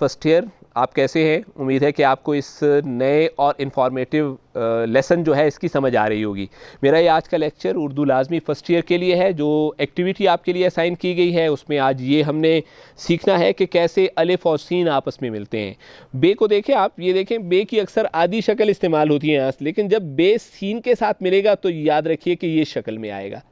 first year आप कैसे हैं उम्मीद है कि आपको इस नए और इन्फॉर्मेटिव लेसन जो है इसकी समझ आ रही होगी मेरा ये आज का लेक्चर उर्दू लाजमी फ़र्स्ट ईयर के लिए है जो एक्टिविटी आपके लिए असाइन की गई है उसमें आज ये हमने सीखना है कि कैसे अलिफ और सीन आपस में मिलते हैं बे को देखें आप ये देखें बे की अक्सर आधी शक्ल इस्तेमाल होती है यहाँ लेकिन जब बे सीन के साथ मिलेगा तो याद रखिए कि ये शक्ल में आएगा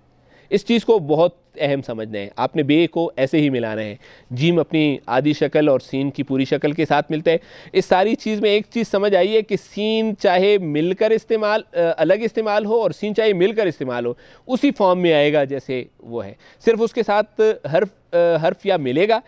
इस चीज़ को बहुत अहम समझना है आपने बे को ऐसे ही मिलाना है जिम अपनी आधी शक्ल और सीन की पूरी शक्ल के साथ मिलता है इस सारी चीज़ में एक चीज़ समझ आई है कि सीन चाहे मिलकर इस्तेमाल अलग इस्तेमाल हो और सीन चाहे मिलकर इस्तेमाल हो उसी फॉर्म में आएगा जैसे वो है सिर्फ उसके साथ हर्फ हर्फ या मिलेगा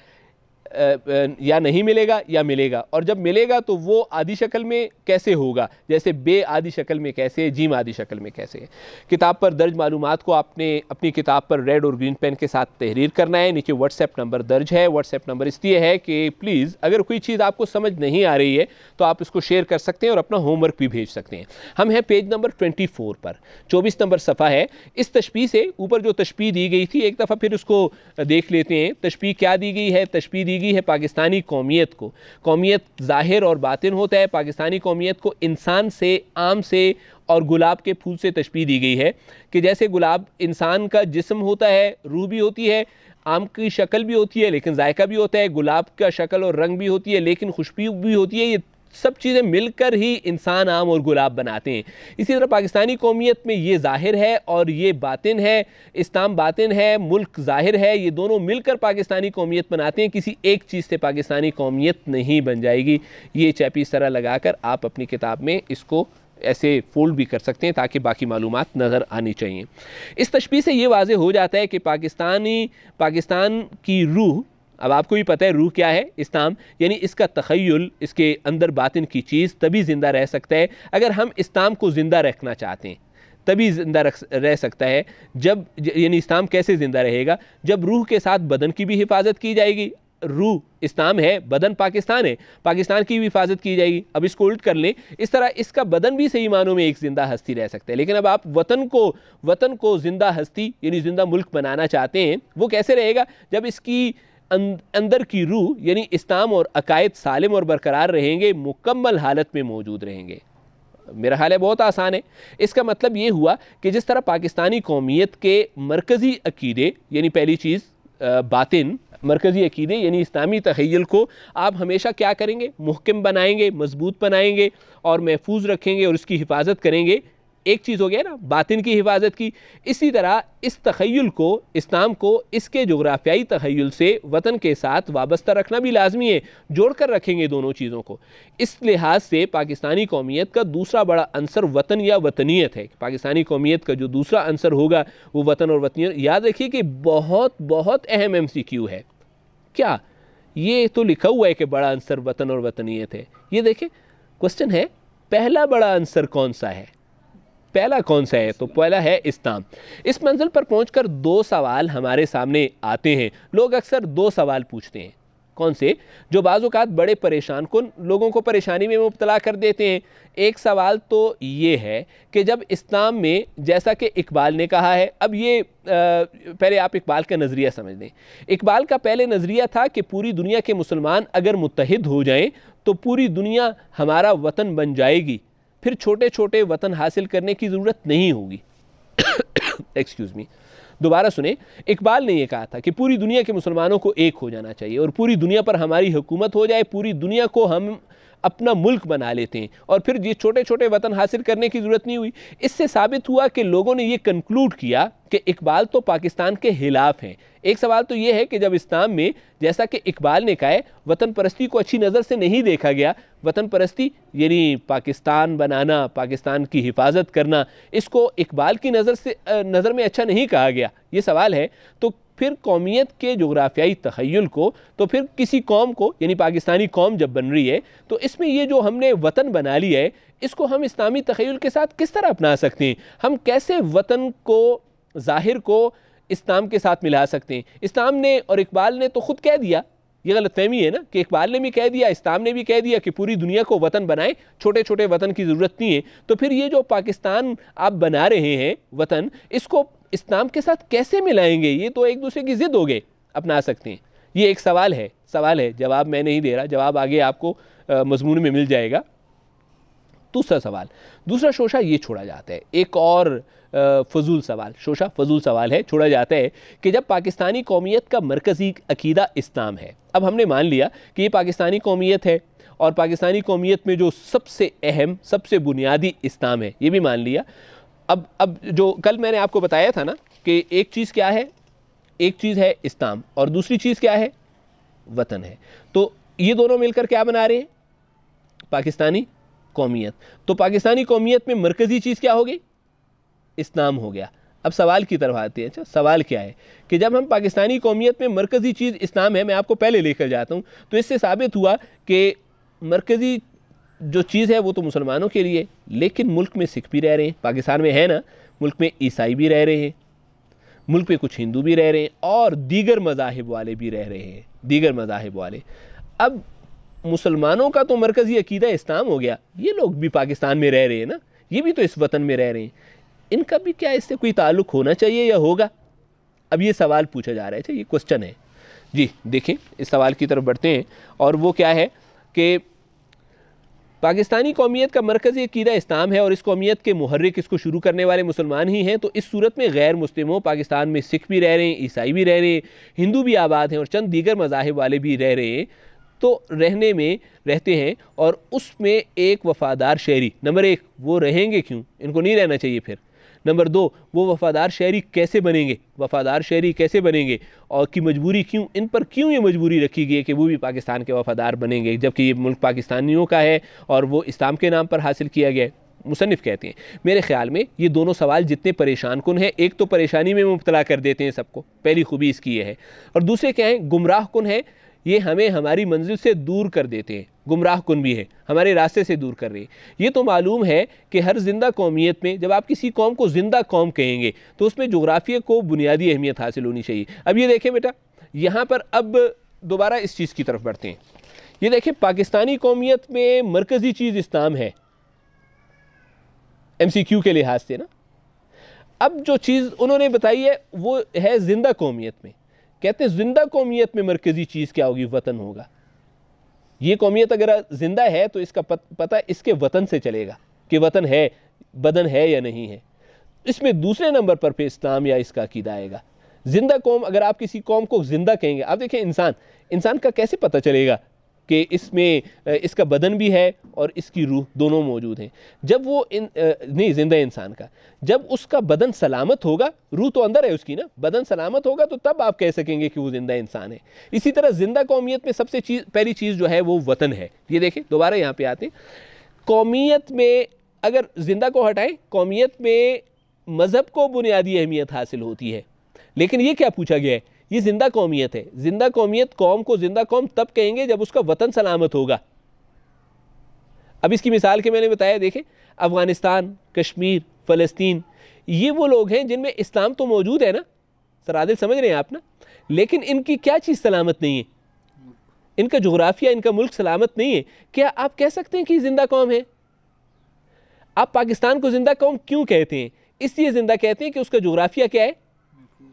या नहीं मिलेगा या मिलेगा और जब मिलेगा तो वो आदि शक्ल में कैसे होगा जैसे बे आदि शक्ल में कैसे जीम आदि शक्ल में कैसे है किताब पर दर्ज मालूम को आपने अपनी किताब पर रेड और ग्रीन पेन के साथ तहरीर करना है नीचे व्हाट्सएप नंबर दर्ज है व्हाट्सएप नंबर इसलिए है कि प्लीज़ अगर कोई चीज़ आपको समझ नहीं आ रही है तो आप इसको शेयर कर सकते हैं और अपना होमवर्क भी भेज सकते हैं हम हैं पेज नंबर ट्वेंटी पर चौबीस नंबर सफ़ा है इस तशबी से ऊपर जो तशबी दी गई थी एक दफ़ा फिर उसको देख लेते हैं तशबी क्या दी गई है तशबी दी तब्लीगी है पाकिस्तानी कौमियत को कौमियत ज़ाहिर और बातिन होता है पाकिस्तानी कौमियत को इंसान से आम से और गुलाब के फूल से तशबी दी गई है कि जैसे गुलाब इंसान का जिसम होता है रूह भी होती है आम की शक्ल भी होती है लेकिन जायका भी होता है गुलाब का शक्ल और रंग भी होती है लेकिन खुशबू भी होती है ये सब चीज़ें मिलकर ही इंसान आम और गुलाब बनाते हैं इसी तरह पाकिस्तानी कौमियत में ये ज़ाहिर है और ये बातिन है इस्लाम बातिन है मुल्क ज़ाहिर है ये दोनों मिलकर पाकिस्तानी कौमियत बनाते हैं किसी एक चीज़ से पाकिस्तानी कौमियत नहीं बन जाएगी ये चैपी इस तरह लगा कर आप अपनी किताब में इसको ऐसे फोल्ड भी कर सकते हैं ताकि बाकी मालूम नज़र आनी चाहिए इस तशबी से ये वाज हो जाता है कि पाकिस्तानी पाकिस्तान की रूह अब आपको भी पता है रूह क्या है इस्लाम यानी इसका तखयल इसके अंदर बातिन की चीज़ तभी ज़िंदा रह सकता है अगर हम इस्लाम को ज़िंदा रखना चाहते हैं तभी ज़िंदा रख रह सकता है जब यानी इस्लाम कैसे ज़िंदा रहेगा जब रूह के साथ बदन की भी हिफाजत की जाएगी रूह इस्लाम है बदन पाकिस्तान है पाकिस्तान की भी हिफाजत की जाएगी अब इसको उल्ट कर लें इस तरह इसका बदन भी सही मानों में एक ज़िंदा हस्ती रह सकता है लेकिन अब आप वतन को वतन को ज़िंदा हस्ती यानी ज़िंदा मुल्क बनाना चाहते हैं वो कैसे रहेगा जब इसकी अंदर की रूह यानी इस्लाम और अकायद सालिम और बरकरार रहेंगे मुकम्मल हालत में मौजूद रहेंगे मेरा हाल है बहुत आसान है इसका मतलब ये हुआ कि जिस तरह पाकिस्तानी कौमीत के मरकज़ी अकीदे यानी पहली चीज़ बातिन मरकज़ी अकीदे यानी इस्लामी तहैल को आप हमेशा क्या करेंगे मुहकम बनाएंगे मजबूत बनाएंगे और महफूज रखेंगे और उसकी हिफाजत करेंगे एक चीज़ हो गया ना बातिन की हिफाजत की इसी तरह इस तखैल को इस्लाम को इसके जोग्राफियाई तखैल से वतन के साथ वाबस्ता रखना भी लाजमी है जोड़ कर रखेंगे दोनों चीज़ों को इस लिहाज से पाकिस्तानी कौमियत का दूसरा बड़ा अंसर वतन या वतनीत है पाकिस्तानी कौमियत का जो दूसरा अंसर होगा वो वतन और वतनीत याद रखिए कि बहुत बहुत अहम एम सी क्यू है क्या ये तो लिखा हुआ है कि बड़ा आंसर वतन और वतनीयत है ये देखें क्वेश्चन है पहला बड़ा आंसर कौन सा है पहला कौन सा है तो पहला है इस्ताम इस मंजिल पर कर दो सवाल हमारे सामने आते हैं लोग अक्सर दो सवाल पूछते हैं कौन से जो बाज़ात बड़े परेशान को लोगों को परेशानी में मुबतला कर देते हैं एक सवाल तो ये है कि जब इस्लाम में जैसा कि इकबाल ने कहा है अब ये आ, पहले आप इकबाल का नज़रिया समझ लें इकबाल का पहले नज़रिया था कि पूरी दुनिया के मुसलमान अगर मुतहद हो जाएं तो पूरी दुनिया हमारा वतन बन जाएगी फिर छोटे छोटे वतन हासिल करने की ज़रूरत नहीं होगी एक्सक्यूज़ मी दोबारा सुने इकबाल ने यह कहा था कि पूरी दुनिया के मुसलमानों को एक हो जाना चाहिए और पूरी दुनिया पर हमारी हुकूमत हो जाए पूरी दुनिया को हम अपना मुल्क बना लेते हैं और फिर ये छोटे छोटे वतन हासिल करने की ज़रूरत नहीं हुई इससे साबित हुआ कि लोगों ने ये कंक्लूड किया कि इकबाल तो पाकिस्तान के खिलाफ हैं एक सवाल तो ये है कि जब इस्लाम में जैसा कि इकबाल ने कहा है वतन परस्ती को अच्छी नज़र से नहीं देखा गया वतन परस्ती यानी पाकिस्तान बनाना पाकिस्तान की हिफाजत करना इसको इकबाल की नज़र से नज़र में अच्छा नहीं कहा गया ये सवाल है तो फिर कौमियत के जोग्राफियाई तखयल को तो फिर किसी कौम को यानी पाकिस्तानी कौम जब बन रही है तो इसमें ये जो हमने वतन बना लिया है इसको हम इस्लामी तखयल के साथ किस तरह अपना सकते हैं हम कैसे वतन को ज़ाहिर को इस्लाम के साथ मिला सकते हैं इस्लाम ने और इकबाल ने तो ख़ुद कह दिया ये गलतफहमी है ना कि इकबाल ने भी कह दिया इस्लाम ने भी कह दिया कि पूरी दुनिया को वतन बनाए छोटे छोटे वतन की ज़रूरत नहीं है तो फिर ये जो पाकिस्तान आप बना रहे हैं वतन इसको नाम के साथ कैसे मिलाएंगे ये तो एक दूसरे की ज़िद हो गए अपना सकते हैं ये एक सवाल है सवाल है जवाब मैं नहीं दे रहा जवाब आगे आपको मजमून में मिल जाएगा दूसरा सवाल दूसरा शोशा ये छोड़ा जाता है एक और फजूल सवाल शोशा फजूल सवाल है छोड़ा जाता है कि जब पाकिस्तानी कौमियत का मरकज़ी अकीदा इस्लाम है अब हमने मान लिया कि ये पाकिस्तानी कौमियत है और पाकिस्तानी कौमियत में जो सबसे अहम सबसे बुनियादी इस्लाम है ये भी मान लिया अब अब जो कल मैंने आपको बताया था ना कि एक चीज़ क्या है एक चीज़ है इस्लाम और दूसरी चीज़ क्या है वतन है तो ये दोनों मिलकर क्या बना रहे हैं पाकिस्तानी कौमियत तो पाकिस्तानी कौमियत में मरकज़ी चीज़ क्या हो गई इस्लाम हो गया अब सवाल की तरफ आते हैं अच्छा सवाल क्या है कि जब हम पाकिस्तानी कौमियत में मरकज़ी चीज़ इस्लाम है मैं आपको पहले लेकर जाता हूँ तो इससे साबित हुआ कि मरकज़ी जो चीज़ है वो तो मुसलमानों के लिए लेकिन मुल्क में सिख भी रह रहे हैं पाकिस्तान में है ना मुल्क में ईसाई भी रह रहे हैं मुल्क में कुछ हिंदू भी रह रहे हैं और दीगर मजाहब वाले भी रह रहे हैं दीगर मजाहब वाले अब मुसलमानों का तो मरकज़ी अकीदा इस्लाम हो गया ये लोग भी पाकिस्तान में रह रहे हैं ना ये भी तो इस वतन में रह रहे हैं इनका भी क्या इससे कोई ताल्लुक होना चाहिए या होगा अब ये सवाल पूछा जा रहा है अच्छा, ये क्वेश्चन है जी देखें इस सवाल की तरफ बढ़ते हैं और वो क्या है कि पाकिस्तानी कौमियत का ये कीदा इस्लाम है और इस कौमियत के महरक इसको शुरू करने वाले मुसलमान ही हैं तो इस सूरत में गैर मुस्लिमों पाकिस्तान में सिख भी रह रहे हैं ईसाई भी रह रहे हैं हिंदू भी आबाद हैं और चंद दीगर मजाहब वाले भी रह रहे हैं तो रहने में रहते हैं और उसमें एक वफादार शहरी नंबर एक वो रहेंगे क्यों इनको नहीं रहना चाहिए फिर नंबर दो वो वफ़ादार शहरी कैसे बनेंगे वफ़ादार शहरी कैसे बनेंगे और की मजबूरी क्यों इन पर क्यों ये मजबूरी रखी गई है कि वो भी पाकिस्तान के वफ़ादार बनेंगे जबकि ये मुल्क पाकिस्तानियों का है और वो इस्लाम के नाम पर हासिल किया गया है मुसनफ़ कहते हैं मेरे ख्याल में ये दोनों सवाल जितने परेशान कन हैं एक तो परेशानी में मुबतला कर देते हैं सबको पहली खूबी इसकी ये है और दूसरे क्या है गुमराह कन है ये हमें हमारी मंजिल से दूर कर देते हैं गुमराह कन भी है हमारे रास्ते से दूर कर रहे हैं ये तो मालूम है कि हर जिंदा कौमियत में जब आप किसी कौम को जिंदा कौम कहेंगे तो उसमें जोग्राफिया को बुनियादी अहमियत हासिल होनी चाहिए अब ये देखें बेटा यहाँ पर अब दोबारा इस चीज़ की तरफ बढ़ते हैं ये देखें पाकिस्तानी कौमियत में मरकज़ी चीज़ इस्लाम है एम सी क्यू के लिहाज से ना अब जो चीज़ उन्होंने बताई है वो है ज़िंदा कौमियत में कहते हैं जिंदा कौमियत में मरकजी चीज़ क्या होगी वतन होगा ये कौमियत अगर ज़िंदा है तो इसका पत, पता इसके वतन से चलेगा कि वतन है बदन है या नहीं है इसमें दूसरे नंबर पर फिर इस्लाम या इसका अकीदा आएगा ज़िंदा कौम अगर आप किसी कौम को ज़िंदा कहेंगे आप देखें इंसान इंसान का कैसे पता चलेगा कि इसमें इसका बदन भी है और इसकी रूह दोनों मौजूद हैं जब वो इन नहीं ज़िंदा इंसान का जब उसका बदन सलामत होगा रूह तो अंदर है उसकी ना बदन सलामत होगा तो तब आप कह सकेंगे कि वो ज़िंदा इंसान है इसी तरह ज़िंदा कौमियत में सबसे चीज़ पहली चीज़ जो है वो वतन है ये देखें दोबारा यहाँ पर आते कौमियत में अगर ज़िंदा को हटाएं कौमियत में मज़हब को बुनियादी अहमियत हासिल होती है लेकिन ये क्या पूछा गया है ये ज़िंदा कौमियत है ज़िंदा कौमियत कौम को ज़िंदा कौम तब कहेंगे जब उसका वतन सलामत होगा अब इसकी मिसाल के मैंने बताया देखें अफ़गानिस्तान कश्मीर फ़लस्तीन ये वो लोग हैं जिनमें इस्लाम तो मौजूद है ना सरादिल समझ रहे हैं आप ना लेकिन इनकी क्या चीज़ सलामत नहीं है इनका जोग्राफिया इनका मुल्क सलामत नहीं है क्या आप कह सकते हैं कि ज़िंदा कौम है आप पाकिस्तान को ज़िंदा कौम क्यों कहते हैं इसलिए ज़िंदा कहते हैं कि उसका जोग्राफिया क्या है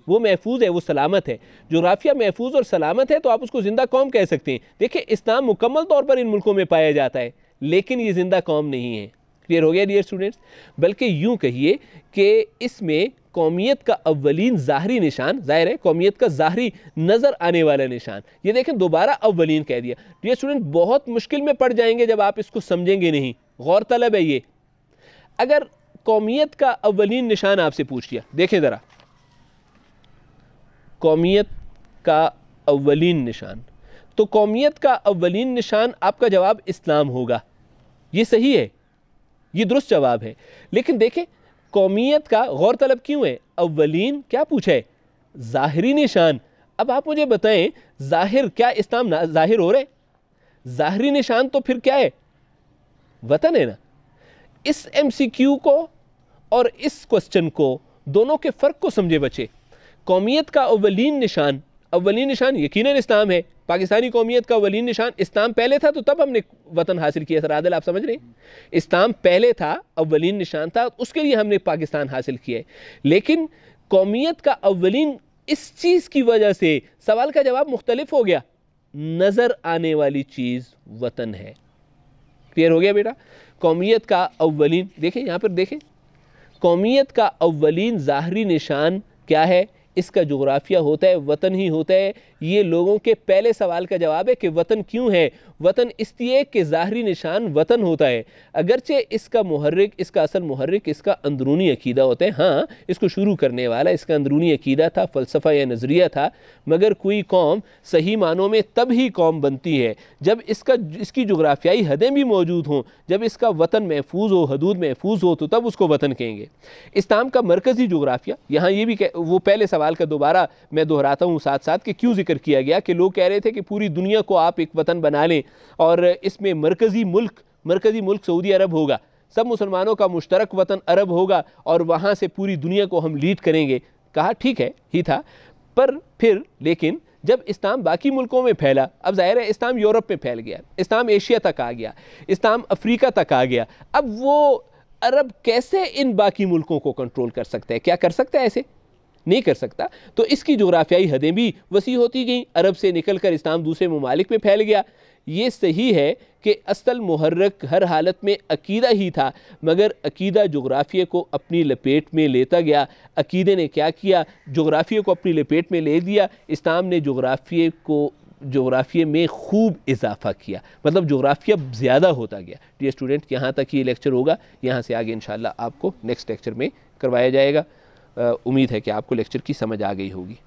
वो महफूज है वो सलामत है जो राफिया महफूज और सलामत है तो आप उसको ज़िंदा कौम कह सकते हैं देखिए इस्लाम मुकम्मल तौर पर इन मुल्कों में पाया जाता है लेकिन ये ज़िंदा कौम नहीं है क्लियर हो गया डियर स्टूडेंट्स बल्कि यूँ कहिए कि इसमें कौमियत का अवलिन ज़ाहरी निशान ज़ाहिर है कौमियत का ज़ाहरी नज़र आने वाला निशान ये देखें दोबारा अवलिन कह दिया डियर स्टूडेंट बहुत मुश्किल में पड़ जाएंगे जब आप इसको समझेंगे नहीं गौर तलब है ये अगर कौमियत का अवलिन निशान आपसे पूछ लिया देखें ज़रा कौमियत का अवलिन निशान तो कौमियत का अवलिन निशान आपका जवाब इस्लाम होगा ये सही है ये दुरुस्त जवाब है लेकिन देखें कौमियत का गौर तलब क्यों है अवलिन क्या पूछा है ज़ाहरी निशान अब आप मुझे बताएं ज़ाहिर क्या इस्लाम ना ज़ाहिर हो रहे ज़ाहरी निशान तो फिर क्या है वतन है ना इस एमसीक्यू को और इस क्वेश्चन को दोनों के फ़र्क को समझे बचे कौमियत का अवलिन निशान अवलिन निशान यकीन इस्लाम है पाकिस्तानी कौमियत का अवलिन निशान इस्लाम पहले था तो तब हमने वतन हासिल किया सर आदल आप समझ रहे हैं इस्लाम पहले था अवलिन निशान था उसके लिए हमने पाकिस्तान हासिल किया है लेकिन कौमियत का अवलिन इस चीज़ की वजह से सवाल का जवाब मुख्तलिफ हो गया नज़र आने वाली चीज़ वतन है क्लियर हो गया बेटा कौमियत का अवलिन देखें यहाँ पर देखें कौमियत का अवलिन ज़ाहरी निशान क्या है इसका जोग्राफिया होता है वतन ही होता है ये लोगों के पहले सवाल का जवाब है कि वतन क्यों है वतन इसलिए कि ज़ाहरी निशान वतन होता है अगरचे इसका महरक इसका असल महरक इसका अंदरूनी अकीदा होता है हाँ इसको शुरू करने वाला इसका अंदरूनी अकीदा था फ़लसफ़ा या नज़रिया था मगर कोई कौम सही मानों में तब ही कौम बनती है जब इसका इसकी जोग्राफियाई हदें भी मौजूद हों जब इसका वतन महफूज हो हदूद महफूज हो तो तब उसको वतन कहेंगे इस्लाम का मरकज़ी जोग्राफिया यहाँ ये भी वो पहले सवाल सवाल का दोबारा मैं दोहराता हूँ साथ साथ कि क्यों जिक्र किया गया कि लोग कह रहे थे कि पूरी दुनिया को आप एक वतन बना लें और इसमें मरकज़ी मुल्क मरकज़ी मुल्क सऊदी अरब होगा सब मुसलमानों का मुश्तरक वतन अरब होगा और वहाँ से पूरी दुनिया को हम लीड करेंगे कहा ठीक है ही था पर फिर लेकिन जब इस्लाम बाकी मुल्कों में फैला अब ज़ाहिर है इस्लाम यूरोप में फैल गया इस्लाम एशिया तक आ गया इस्लाम अफ्रीका तक आ गया अब वो अरब कैसे इन बाकी मुल्कों को कंट्रोल कर सकते हैं क्या कर सकते हैं ऐसे नहीं कर सकता तो इसकी जोग्राफियाई हदें भी वसी होती गईं अरब से निकल कर इस्लाम दूसरे ममालिक में फैल गया ये सही है कि असल महर्रक हर हालत में अकीदा ही था मगर अकीदा जोग्राफिया को अपनी लपेट में लेता गया अकीदे ने क्या किया जोग्राफिया को अपनी लपेट में ले दिया इस्लाम ने जोग्राफिया को जोग्राफिया में खूब इजाफा किया मतलब जोग्राफिया ज़्यादा होता गया डियर स्टूडेंट यहाँ तक ये लेक्चर होगा यहाँ से आगे इन आपको नेक्स्ट लेक्चर में करवाया जाएगा उम्मीद है कि आपको लेक्चर की समझ आ गई होगी